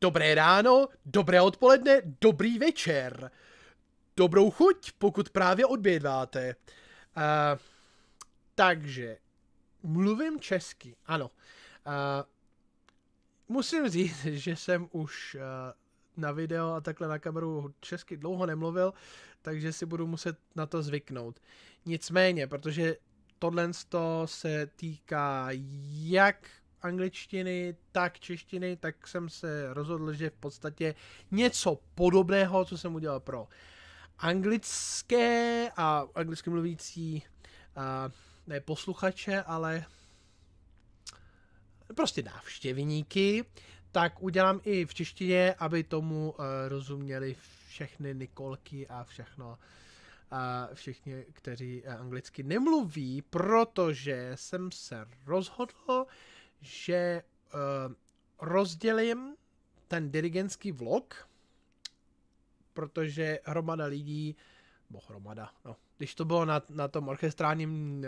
Dobré ráno, dobré odpoledne, dobrý večer. Dobrou chuť, pokud právě odbědváte. Uh, eh, takže, mluvím česky, ano. Uh, musím říct, že jsem už uh, na video a takhle na kameru česky dlouho nemluvil, takže si budu muset na to zvyknout. Nicméně, protože tohle se týká jak angličtiny, tak češtiny, tak jsem se rozhodl, že v podstatě něco podobného, co jsem udělal pro anglické a anglicky mluvící a, ne posluchače, ale prostě návštěvníky, tak udělám i v češtině, aby tomu e, rozuměli všechny Nikolky a všechno a všichni, kteří e, anglicky nemluví, protože jsem se rozhodl, že uh, rozdělím ten dirigentský vlog, protože hromada lidí, bo hromada, no, když to bylo na, na tom orchestrálním uh,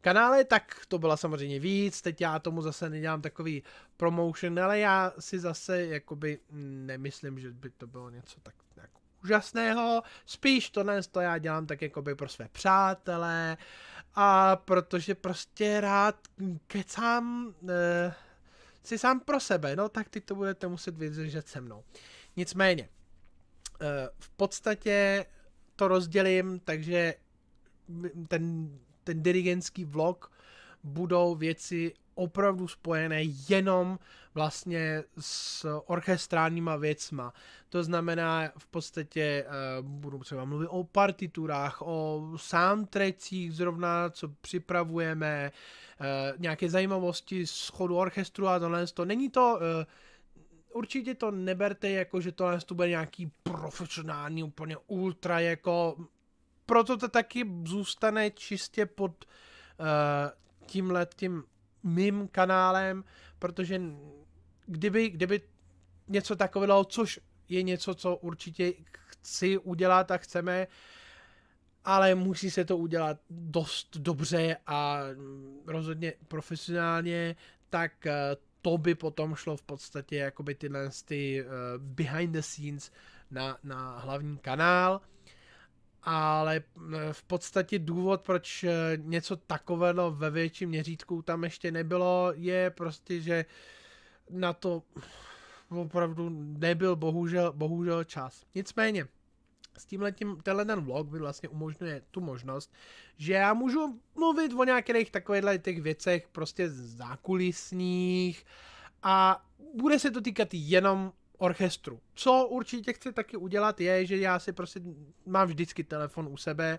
kanále, tak to byla samozřejmě víc, teď já tomu zase nedělám takový promotion, ale já si zase jakoby nemyslím, že by to bylo něco tak jako úžasného, spíš tohle to já dělám tak jakoby pro své přátelé, uh, a protože prostě rád kecám uh, si sám pro sebe, no tak ty to budete muset vydržet se mnou. Nicméně, uh, v podstatě to rozdělím, takže ten, ten dirigentský vlog budou věci opravdu spojené jenom vlastně s orchestrálníma věcma. To znamená, v podstatě uh, budu třeba mluvit o partiturách, o soundtrackích zrovna, co připravujeme, uh, nějaké zajímavosti z chodu orchestru a tohle. To není to... Uh, určitě to neberte jako, že tohle to bude nějaký profesionální, úplně ultra, jako proto to taky zůstane čistě pod uh, tímhle tím mým kanálem, protože kdyby, kdyby něco takového, což je něco, co určitě chci udělat a chceme, ale musí se to udělat dost dobře a mm, rozhodně profesionálně, tak eh, to by potom šlo v podstatě jakoby tyhle ty eh, behind the scenes na, na hlavní kanál ale eh, v podstatě důvod, proč eh, něco takového ve větším měřítku tam ještě nebylo, je prostě, že na to opravdu nebyl bohužel, bohužel čas. Nicméně, s tím tenhle ten vlog mi vlastně umožňuje tu možnost, že já můžu mluvit o nějakých takových těch věcech prostě zákulisních a bude se to týkat jenom orchestru. Co určitě chci taky udělat je, že já si prostě mám vždycky telefon u sebe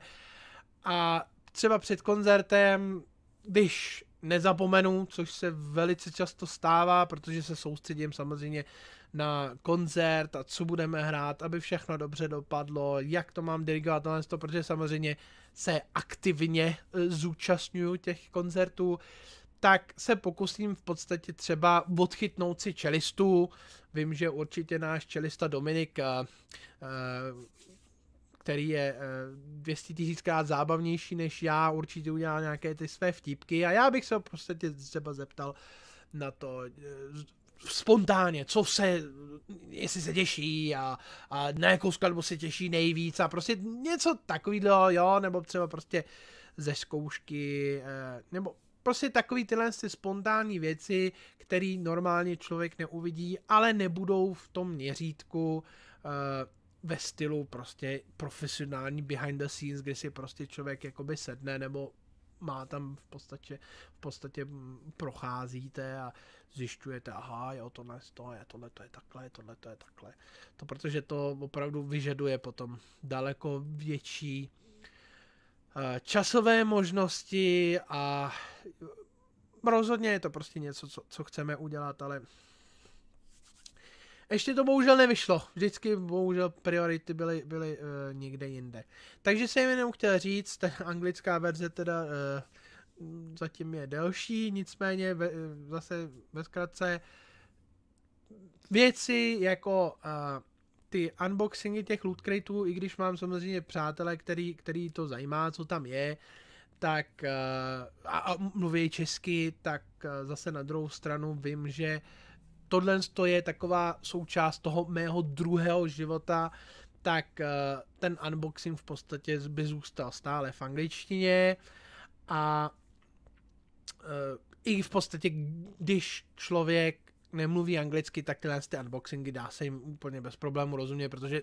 a třeba před koncertem, když nezapomenu, což se velice často stává, protože se soustředím samozřejmě na koncert a co budeme hrát, aby všechno dobře dopadlo, jak to mám dirigovat, tohle to, protože samozřejmě se aktivně eh, zúčastňuju těch koncertů, tak se pokusím v podstatě třeba odchytnout si čelistů. Vím, že určitě náš čelista Dominik, eh, eh, který je 200 eh, tisíckrát zábavnější než já, určitě udělá nějaké ty své vtipky. a já bych se ho prostě třeba zeptal na to, spontánně, co se, jestli se těší a, a na jakou skladbu se těší nejvíc a prostě něco takového, jo, nebo třeba prostě ze zkoušky, nebo prostě takový tyhle ty spontánní věci, které normálně člověk neuvidí, ale nebudou v tom měřítku uh, ve stylu prostě profesionální behind the scenes, kde si prostě člověk jakoby sedne nebo má tam v podstatě, v podstatě mm, procházíte a zjišťujete, aha, jo, tohle, to je, tohle to je takhle, tohle to je takhle. To protože to opravdu vyžaduje potom daleko větší Eh, časové možnosti a eh, rozhodně je to prostě něco, co, co chceme udělat, ale ještě to bohužel nevyšlo. Vždycky bohužel priority byly, byly uh, někde jinde. Takže jsem jenom chtěl říct, ta anglická verze teda uh, zatím je delší, nicméně ve, zase ve zkratce věci jako uh, ty unboxingy těch loot crateů, i když mám samozřejmě přátele, který, který to zajímá, co tam je, tak eh, a, a mluví česky, tak eh, zase na druhou stranu vím, že tohle je taková součást toho mého druhého života, tak eh, ten unboxing v podstatě by zůstal stále v angličtině a i v podstatě, když člověk nemluví anglicky, tak tyhle ty unboxingy dá se jim úplně bez problému rozumět, protože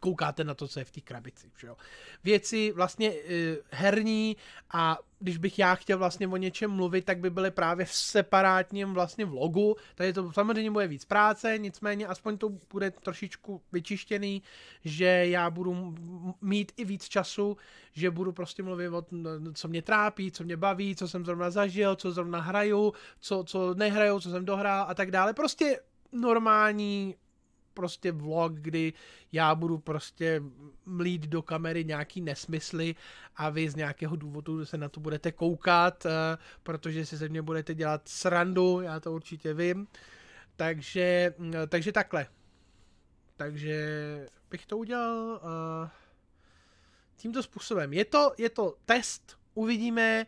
koukáte na to, co je v té krabici. Že jo? Věci vlastně e, herní a když bych já chtěl vlastně o něčem mluvit, tak by byly právě v separátním vlastně vlogu, Tady to samozřejmě bude víc práce, nicméně aspoň to bude trošičku vyčištěný, že já budu mít i víc času, že budu prostě mluvit o tom, co mě trápí, co mě baví, co jsem zrovna zažil, co zrovna hraju, co, co nehraju, co jsem dohrál a tak dále. Prostě normální prostě vlog, kdy já budu prostě mlít do kamery nějaký nesmysly a vy z nějakého důvodu se na to budete koukat, eh, protože si ze mě budete dělat srandu, já to určitě vím. Takže, mm, takže takhle. Takže bych to udělal uh, tímto způsobem. Je to, je to test, uvidíme.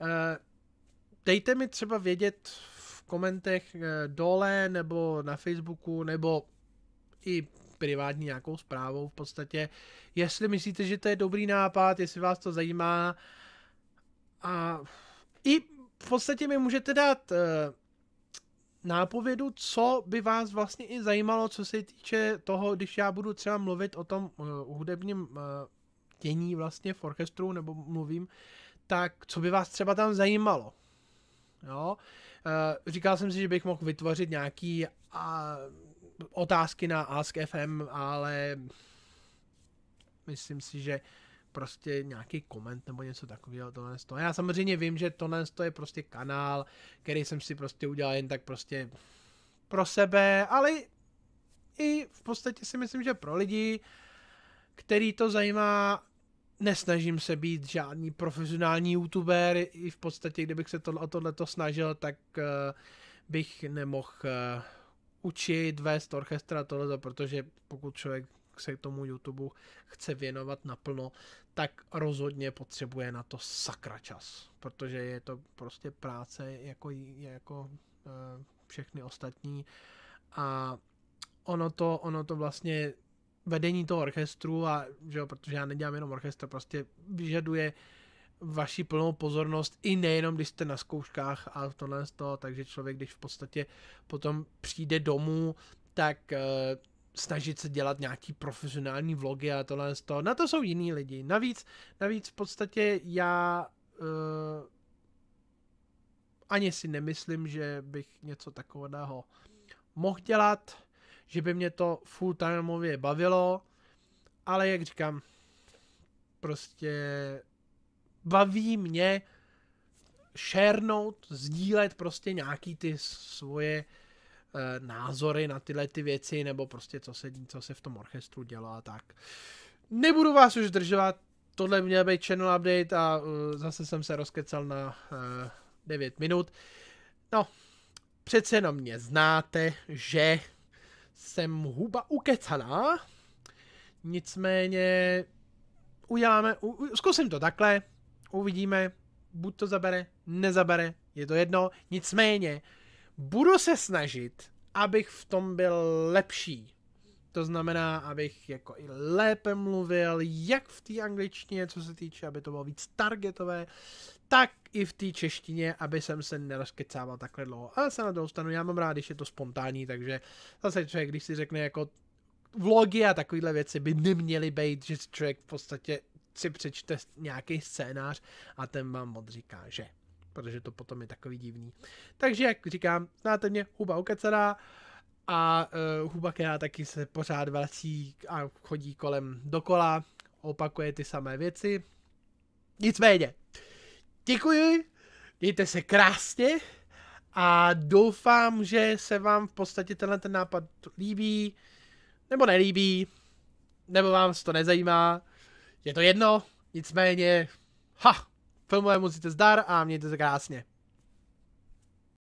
Uh, dejte mi třeba vědět v komentech uh, dole nebo na Facebooku nebo i privátní nějakou zprávou v podstatě, jestli myslíte, že to je dobrý nápad, jestli vás to zajímá. A i v podstatě mi můžete dát uh, nápovědu, co by vás vlastně i zajímalo, co se týče toho, když já budu třeba mluvit o tom uh, hudebním uh, dění vlastně v orchestru, nebo mluvím, tak co by vás třeba tam zajímalo. Jo? říkal jsem si, že bych mohl vytvořit nějaký a, otázky na Ask FM, ale myslím si, že prostě nějaký koment nebo něco takového. Tohle to. Já samozřejmě vím, že tohle to je prostě kanál, který jsem si prostě udělal jen tak prostě pro sebe, ale i v podstatě si myslím, že pro lidi, který to zajímá, nesnažím se být žádný profesionální youtuber, i v podstatě, kdybych se to, o tohle snažil, tak uh, bych nemohl uh, učit, vést orchestra tohle, protože pokud člověk se k tomu YouTube chce věnovat naplno, tak rozhodně potřebuje na to sakra čas, protože je to prostě práce jako, jako e, všechny ostatní a ono to, ono to vlastně vedení toho orchestru a, že jo, protože já nedělám jenom orchestr, prostě vyžaduje vaši plnou pozornost i nejenom, když jste na zkouškách a tohle z toho, takže člověk, když v podstatě potom přijde domů, tak e, snažit se dělat nějaký profesionální vlogy a tohle z toho, na to jsou jiní lidi. Navíc, navíc v podstatě já e, ani si nemyslím, že bych něco takového mohl dělat, že by mě to full timeově bavilo, ale jak říkám, prostě baví mě šernout, sdílet prostě nějaký ty svoje e, názory na tyhle ty věci, nebo prostě co se, co se v tom orchestru dělá. a tak. Nebudu vás už zdržovat, tohle měl být channel update a e, zase jsem se rozkecal na e, eh, 9 minut. No, přece jenom mě znáte, že jsem huba ukecaná, nicméně uděláme, u, u, zkusím to takhle, uvidíme, buď to zabere, nezabere, je to jedno, nicméně budu se snažit, abych v tom byl lepší. To znamená, abych jako i lépe mluvil, jak v té angličtině, co se týče, aby to bylo víc targetové, tak i v té češtině, aby jsem se nerozkecával takhle dlouho. Ale se na to dostanu, já mám rád, když je to spontánní, takže zase člověk, když si řekne jako vlogy a takovéhle věci by neměly být, že člověk v podstatě si přečte nějaký scénář a ten vám odříká, že. Protože to potom je takový divný. Takže, jak říkám, znáte mě, huba ukecená a uh, huba, která taky se pořád vrací a chodí kolem dokola, opakuje ty samé věci. Nicméně, děkuji, mějte se krásně a doufám, že se vám v podstatě tenhle ten nápad líbí, nebo nelíbí, nebo vám to nezajímá, je to jedno, nicméně, ha, filmové muzice zdar a mějte se krásně.